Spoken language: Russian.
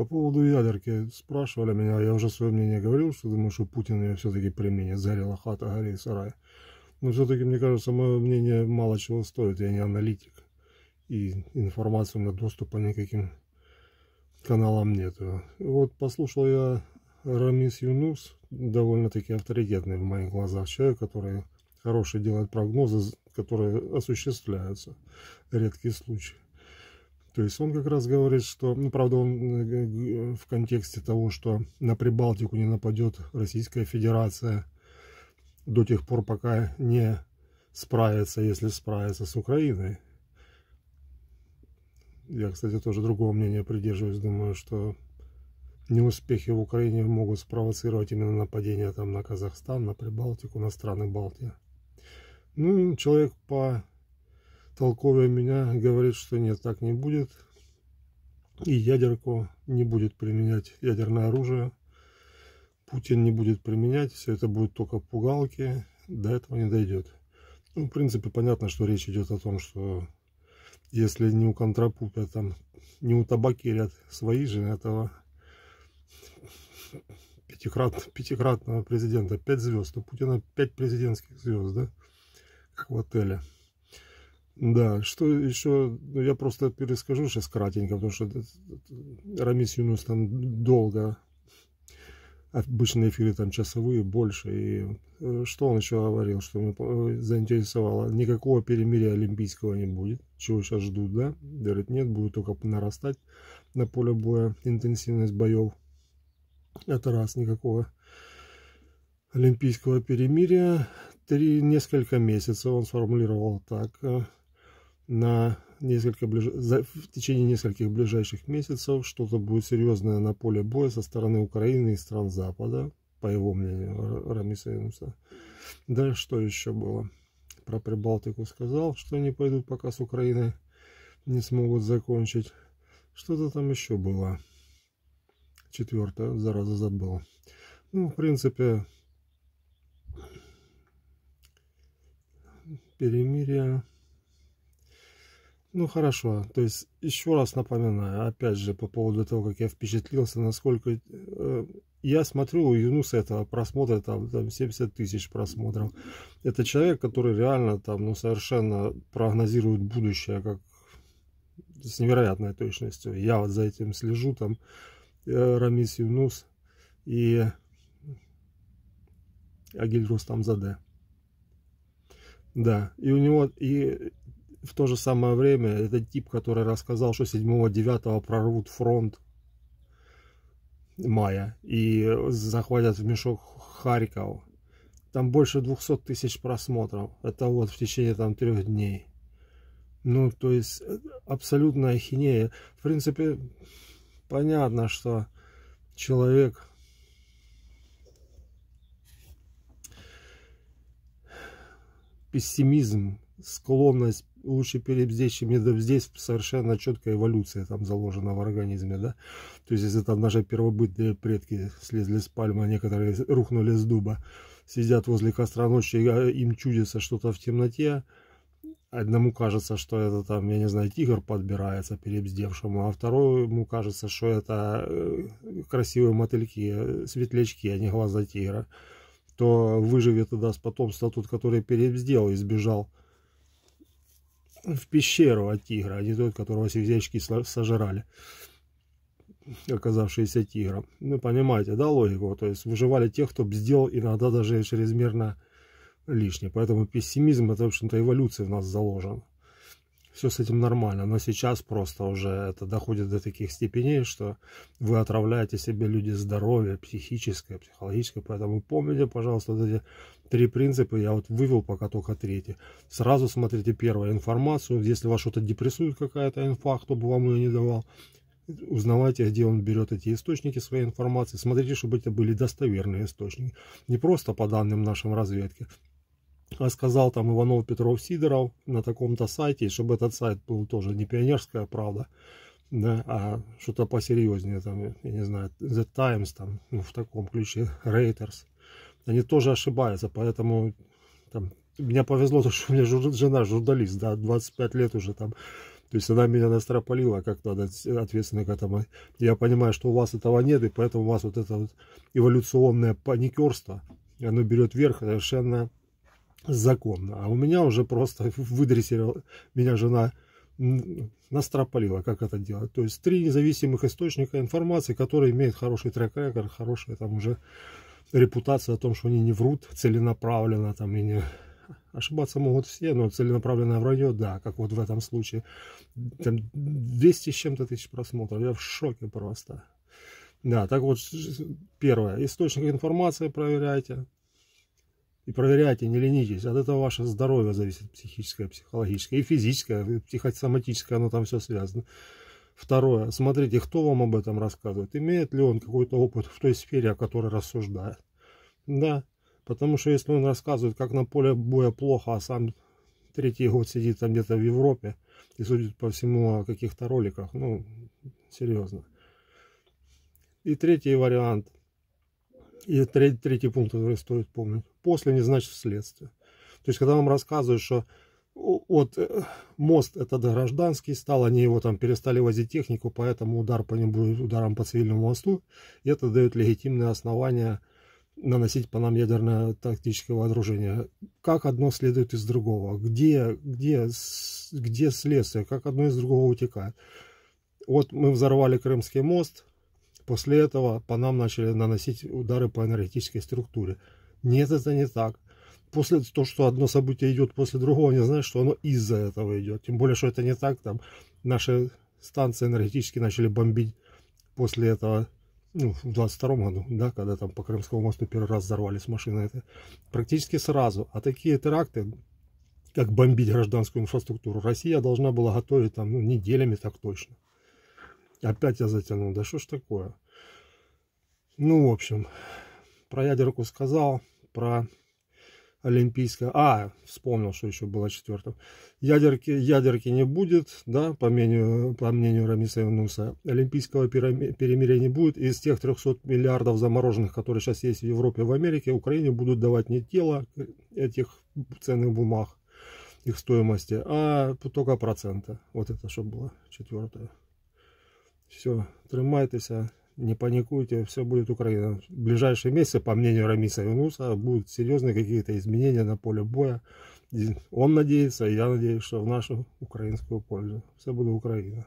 По поводу ядерки спрашивали меня, я уже свое мнение говорил, что думаю, что Путин ее все-таки применит, зарела хата, гори сарай. Но все-таки, мне кажется, мое мнение мало чего стоит, я не аналитик. И информации у меня доступа никаким каналам нет. Вот послушал я Рамис Юнус, довольно-таки авторитетный в моих глазах человек, который хороший делает прогнозы, которые осуществляются. Редкий случай. То есть он как раз говорит, что, ну, правда, он э, в контексте того, что на Прибалтику не нападет Российская Федерация до тех пор, пока не справится, если справится с Украиной. Я, кстати, тоже другого мнения придерживаюсь. Думаю, что неуспехи в Украине могут спровоцировать именно нападение там на Казахстан, на Прибалтику, на страны Балтии. Ну, человек по толковая меня говорит, что нет, так не будет. И ядерку не будет применять ядерное оружие. Путин не будет применять, все это будет только пугалки, до этого не дойдет. Ну, в принципе, понятно, что речь идет о том, что если не у контрапута, а там, не у табакерят свои же этого пятикрат, пятикратного президента, пять звезд, у Путина пять президентских звезд, да, как в отеле. Да, что еще, ну, я просто перескажу сейчас кратенько, потому что Рамис Юнус там долго, обычные эфиры там часовые, больше, и э, что он еще говорил, что меня э, заинтересовало, никакого перемирия олимпийского не будет, чего сейчас ждут, да, говорит, нет, будет только нарастать на поле боя интенсивность боев, это раз, никакого олимпийского перемирия, три, несколько месяцев он сформулировал так, э, на несколько ближ... за... в течение нескольких ближайших месяцев что-то будет серьезное на поле боя со стороны Украины и стран Запада, по его мнению, Рамиса Януса. Да, что еще было? Про Прибалтику сказал, что они пойдут пока с Украиной не смогут закончить. Что-то там еще было. Четвертое, зараза, забыл. Ну, в принципе, перемирие ну хорошо, то есть еще раз напоминаю, опять же, по поводу того, как я впечатлился, насколько э, я смотрю у Юнуса этого просмотра, там, там 70 тысяч просмотров. Это человек, который реально там, ну совершенно прогнозирует будущее, как с невероятной точностью. Я вот за этим слежу, там, э, Рамис Юнус и Агиль Рустам Заде. Да, и у него, и в то же самое время этот тип, который рассказал, что 7-9 прорвут фронт мая и захватят в мешок Харькова, Там больше 200 тысяч просмотров. Это вот в течение там трех дней. Ну, то есть, абсолютная хинея. В принципе, понятно, что человек пессимизм, склонность лучше пилить здесь, чем здесь совершенно четкая эволюция там заложена в организме, да. То есть, если там наши первобытные предки слезли с пальмы, некоторые рухнули с дуба, сидят возле костра ночью, а, им чудится что-то в темноте, Одному кажется, что это там, я не знаю, тигр подбирается перебздевшему, а второму кажется, что это э, красивые мотыльки, э, светлячки, а не глаза тигра. То выживет и даст потомство тот, который перебздел и сбежал в пещеру от тигра, а не тот, которого сельзячки сожрали, оказавшиеся тигром. Ну, понимаете, да, логику? То есть выживали тех, кто сделал иногда даже чрезмерно лишний. Поэтому пессимизм, это, в общем-то, эволюция в нас заложена все с этим нормально, но сейчас просто уже это доходит до таких степеней, что вы отравляете себе люди здоровье психическое, психологическое, поэтому помните, пожалуйста, вот эти три принципа, я вот вывел пока только третий. Сразу смотрите первую информацию, если вас что-то депрессует какая-то инфа, кто бы вам ее не давал, узнавайте, где он берет эти источники своей информации, смотрите, чтобы это были достоверные источники, не просто по данным нашим разведки, сказал там Иванов, Петров, Сидоров на таком-то сайте, чтобы этот сайт был тоже не пионерская правда, да, а что-то посерьезнее, там, я не знаю, The Times, там, ну, в таком ключе, Reuters. Они тоже ошибаются, поэтому там, мне повезло, что у меня жена журналист, да, 25 лет уже там, то есть она меня настропалила, как то ответственно к этому. Я понимаю, что у вас этого нет, и поэтому у вас вот это вот эволюционное паникерство, оно берет верх совершенно законно. А у меня уже просто выдрессировала меня жена настропалила, как это делать. То есть три независимых источника информации, которые имеют хороший трек-рекорд, хорошая там уже репутация о том, что они не врут целенаправленно, там и не... Ошибаться могут все, но целенаправленное вранье, да, как вот в этом случае. Там 200 с чем-то тысяч просмотров, я в шоке просто. Да, так вот, первое, источник информации проверяйте, и проверяйте, не ленитесь. От этого ваше здоровье зависит, психическое, психологическое, и физическое, и психосоматическое, оно там все связано. Второе. Смотрите, кто вам об этом рассказывает. Имеет ли он какой-то опыт в той сфере, о которой рассуждает. Да. Потому что если он рассказывает, как на поле боя плохо, а сам третий год сидит там где-то в Европе и судит по всему о каких-то роликах, ну, серьезно. И третий вариант – и третий, третий пункт, который стоит помнить. После не значит вследствие. То есть, когда вам рассказывают, что вот э, мост этот гражданский стал, они его там перестали возить технику, поэтому удар по нему будет ударом по цивильному мосту. И это дает легитимные основания наносить по нам ядерное тактическое вооружение. Как одно следует из другого? Где, где, где следствие? Как одно из другого утекает? Вот мы взорвали Крымский мост, После этого по нам начали наносить удары по энергетической структуре. Нет, это не так. После того, что одно событие идет после другого, не знаю, что оно из-за этого идет. Тем более, что это не так. Там наши станции энергетически начали бомбить после этого ну, в 22 году, да, когда там по Крымскому мосту первый раз взорвались машины, это практически сразу. А такие теракты, как бомбить гражданскую инфраструктуру, Россия должна была готовить там, ну, неделями так точно. Опять я затянул. Да что ж такое? Ну, в общем, про ядерку сказал, про олимпийское... А, вспомнил, что еще было четвертым. Ядерки, ядерки не будет, да, по мнению, по мнению Рамиса Юнуса. Олимпийского перемирия не будет. Из тех 300 миллиардов замороженных, которые сейчас есть в Европе и в Америке, Украине будут давать не тело этих ценных бумаг, их стоимости, а только проценты. Вот это, что было четвертое. Все, тримайтеся, не паникуйте, все будет Украина. В ближайшие месяцы, по мнению Рамиса Юнуса, будут серьезные какие-то изменения на поле боя. И он надеется, и я надеюсь, что в нашу украинскую пользу. Все будет Украина.